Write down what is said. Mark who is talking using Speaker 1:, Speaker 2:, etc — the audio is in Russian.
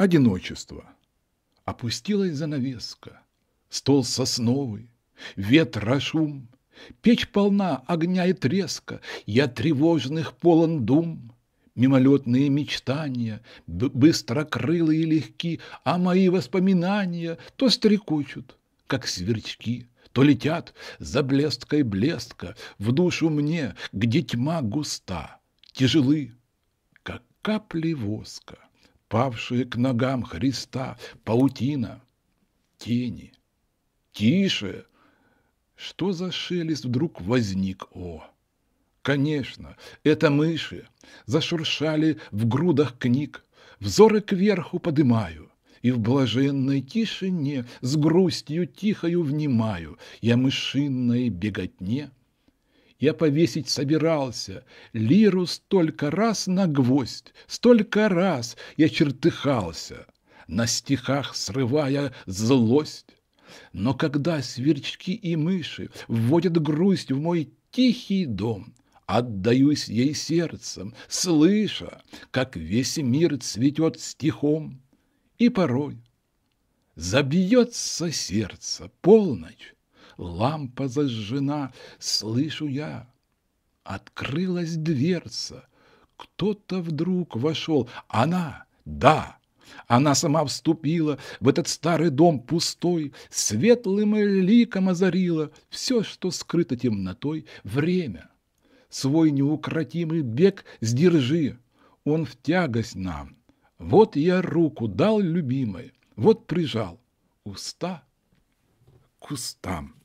Speaker 1: Одиночество. Опустилась занавеска. Стол сосновый, ветра шум. Печь полна огня и треска. Я тревожных полон дум. Мимолетные мечтания, быстро крылые и легки, А мои воспоминания то стрекочут, как сверчки, То летят за блесткой блестка В душу мне, где тьма густа, тяжелы, как капли воска павшие к ногам Христа, паутина, тени. Тише! Что за шелест вдруг возник? О! Конечно, это мыши зашуршали в грудах книг, взоры кверху подымаю. И в блаженной тишине с грустью тихою внимаю я мышинной беготне – я повесить собирался лиру столько раз на гвоздь, столько раз я чертыхался, на стихах срывая злость. Но когда сверчки и мыши вводят грусть в мой тихий дом, отдаюсь ей сердцем, слыша, как весь мир цветет стихом, и порой забьется сердце полночь, лампа зажжена, слышу я. Открылась дверца, кто-то вдруг вошел. Она, да, она сама вступила в этот старый дом пустой, светлым ликом озарила все, что скрыто темнотой, время. Свой неукротимый бег сдержи, он в тягость нам. Вот я руку дал любимой, вот прижал, уста к устам.